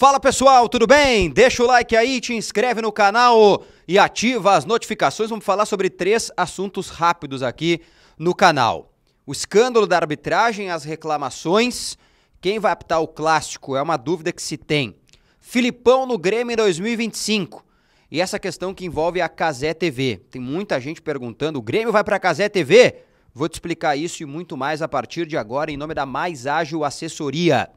Fala pessoal, tudo bem? Deixa o like aí, te inscreve no canal e ativa as notificações. Vamos falar sobre três assuntos rápidos aqui no canal: o escândalo da arbitragem, as reclamações, quem vai apitar o clássico é uma dúvida que se tem. Filipão no Grêmio em 2025 e essa questão que envolve a Casé TV. Tem muita gente perguntando: o Grêmio vai para a Casé TV? Vou te explicar isso e muito mais a partir de agora em nome da Mais Ágil Assessoria.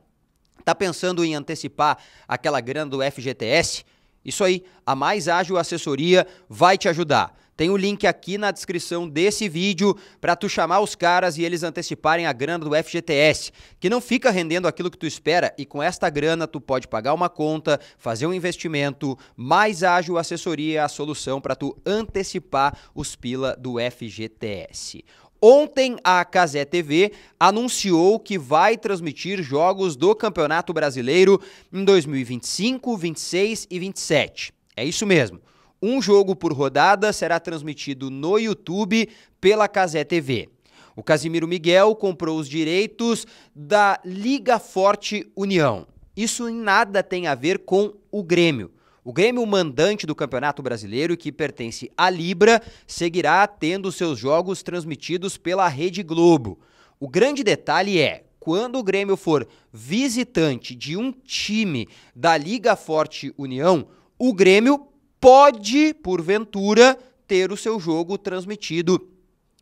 Tá pensando em antecipar aquela grana do FGTS? Isso aí, a Mais Ágil Assessoria vai te ajudar. Tem o um link aqui na descrição desse vídeo para tu chamar os caras e eles anteciparem a grana do FGTS, que não fica rendendo aquilo que tu espera e com esta grana tu pode pagar uma conta, fazer um investimento, mais ágil assessoria é a solução para tu antecipar os pila do FGTS. Ontem a Casé TV anunciou que vai transmitir jogos do Campeonato Brasileiro em 2025, 26 e 27. É isso mesmo. Um jogo por rodada será transmitido no YouTube pela Casé TV. O Casimiro Miguel comprou os direitos da Liga Forte União. Isso em nada tem a ver com o Grêmio. O Grêmio, mandante do Campeonato Brasileiro, que pertence à Libra, seguirá tendo seus jogos transmitidos pela Rede Globo. O grande detalhe é, quando o Grêmio for visitante de um time da Liga Forte União, o Grêmio pode, porventura, ter o seu jogo transmitido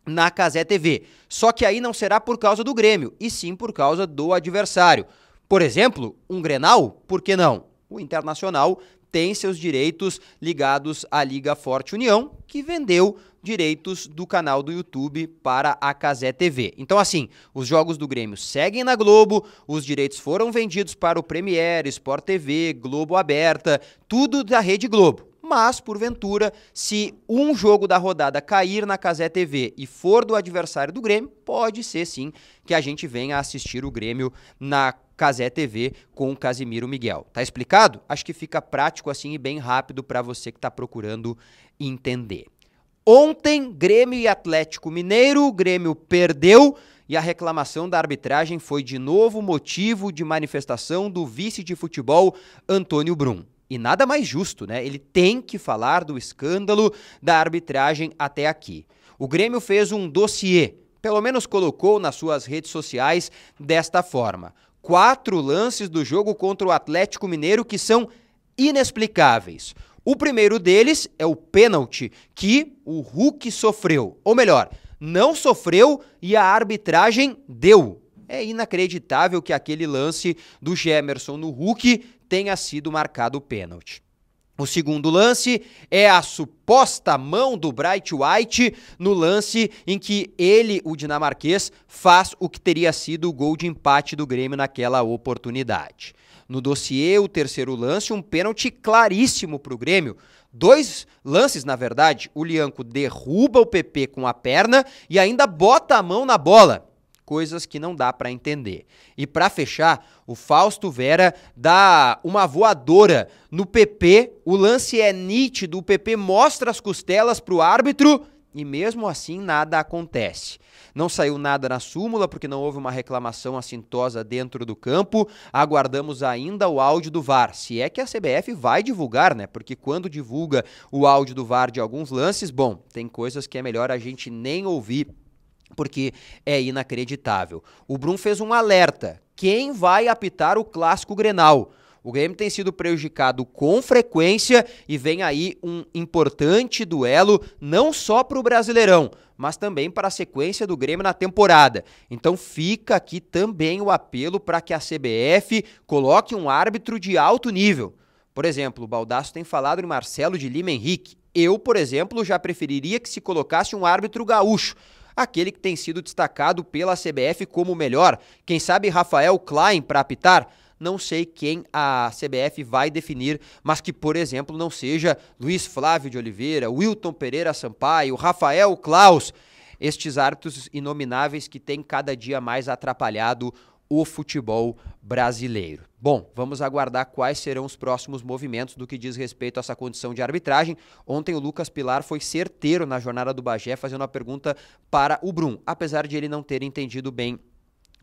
na Casé TV. Só que aí não será por causa do Grêmio, e sim por causa do adversário. Por exemplo, um Grenal, por que não? O Internacional tem seus direitos ligados à Liga Forte União, que vendeu direitos do canal do YouTube para a Casé TV. Então, assim, os jogos do Grêmio seguem na Globo, os direitos foram vendidos para o Premiere, Sport TV, Globo Aberta, tudo da Rede Globo. Mas, porventura, se um jogo da rodada cair na Casé TV e for do adversário do Grêmio, pode ser sim que a gente venha assistir o Grêmio na Casé TV com Casimiro Miguel. Tá explicado? Acho que fica prático assim e bem rápido para você que está procurando entender. Ontem, Grêmio e Atlético Mineiro, o Grêmio perdeu e a reclamação da arbitragem foi de novo motivo de manifestação do vice de futebol Antônio Brum. E nada mais justo, né? Ele tem que falar do escândalo da arbitragem até aqui. O Grêmio fez um dossiê, pelo menos colocou nas suas redes sociais desta forma. Quatro lances do jogo contra o Atlético Mineiro que são inexplicáveis. O primeiro deles é o pênalti que o Hulk sofreu. Ou melhor, não sofreu e a arbitragem deu. É inacreditável que aquele lance do Gemerson no Hulk tenha sido marcado o pênalti. O segundo lance é a suposta mão do Bright White no lance em que ele, o dinamarquês, faz o que teria sido o gol de empate do Grêmio naquela oportunidade. No dossiê, o terceiro lance, um pênalti claríssimo para o Grêmio. Dois lances, na verdade, o Lianco derruba o PP com a perna e ainda bota a mão na bola coisas que não dá para entender. E para fechar, o Fausto Vera dá uma voadora no PP, o lance é nítido, o PP mostra as costelas pro árbitro e mesmo assim nada acontece. Não saiu nada na súmula porque não houve uma reclamação assintosa dentro do campo. Aguardamos ainda o áudio do VAR. Se é que a CBF vai divulgar, né? Porque quando divulga o áudio do VAR de alguns lances, bom, tem coisas que é melhor a gente nem ouvir porque é inacreditável. O Brum fez um alerta: quem vai apitar o clássico Grenal? O Grêmio tem sido prejudicado com frequência e vem aí um importante duelo, não só para o Brasileirão, mas também para a sequência do Grêmio na temporada. Então fica aqui também o apelo para que a CBF coloque um árbitro de alto nível. Por exemplo, o Baldasso tem falado em Marcelo de Lima Henrique. Eu, por exemplo, já preferiria que se colocasse um árbitro gaúcho aquele que tem sido destacado pela CBF como o melhor. Quem sabe Rafael Klein para apitar? Não sei quem a CBF vai definir, mas que, por exemplo, não seja Luiz Flávio de Oliveira, Wilton Pereira Sampaio, Rafael Klaus estes árbitros inomináveis que têm cada dia mais atrapalhado o futebol brasileiro. Bom, vamos aguardar quais serão os próximos movimentos do que diz respeito a essa condição de arbitragem. Ontem o Lucas Pilar foi certeiro na jornada do Bagé, fazendo uma pergunta para o Brum, apesar de ele não ter entendido bem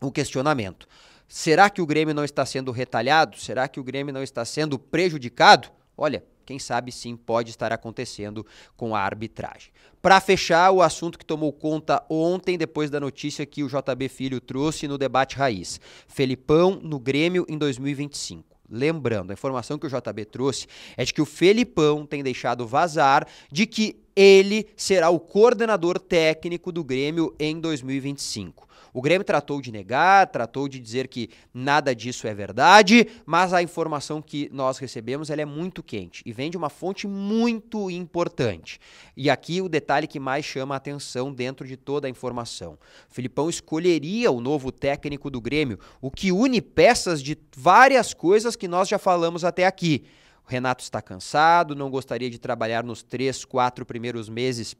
o questionamento. Será que o Grêmio não está sendo retalhado? Será que o Grêmio não está sendo prejudicado? Olha, quem sabe sim pode estar acontecendo com a arbitragem. Para fechar, o assunto que tomou conta ontem, depois da notícia que o JB Filho trouxe no debate raiz: Felipão no Grêmio em 2025. Lembrando, a informação que o JB trouxe é de que o Felipão tem deixado vazar de que ele será o coordenador técnico do Grêmio em 2025. O Grêmio tratou de negar, tratou de dizer que nada disso é verdade, mas a informação que nós recebemos ela é muito quente e vem de uma fonte muito importante. E aqui o detalhe que mais chama a atenção dentro de toda a informação. O Filipão escolheria o novo técnico do Grêmio, o que une peças de várias coisas que nós já falamos até aqui. O Renato está cansado, não gostaria de trabalhar nos três, quatro primeiros meses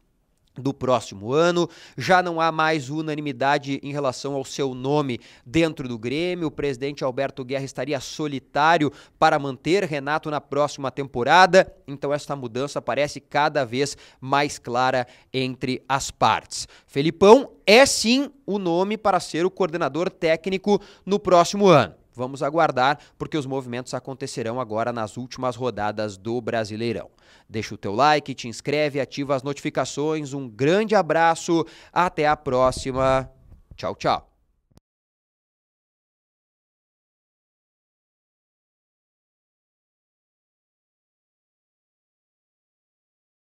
do próximo ano. Já não há mais unanimidade em relação ao seu nome dentro do Grêmio. O presidente Alberto Guerra estaria solitário para manter Renato na próxima temporada. Então esta mudança parece cada vez mais clara entre as partes. Felipão é sim o nome para ser o coordenador técnico no próximo ano. Vamos aguardar, porque os movimentos acontecerão agora nas últimas rodadas do Brasileirão. Deixa o teu like, te inscreve, ativa as notificações. Um grande abraço, até a próxima. Tchau, tchau.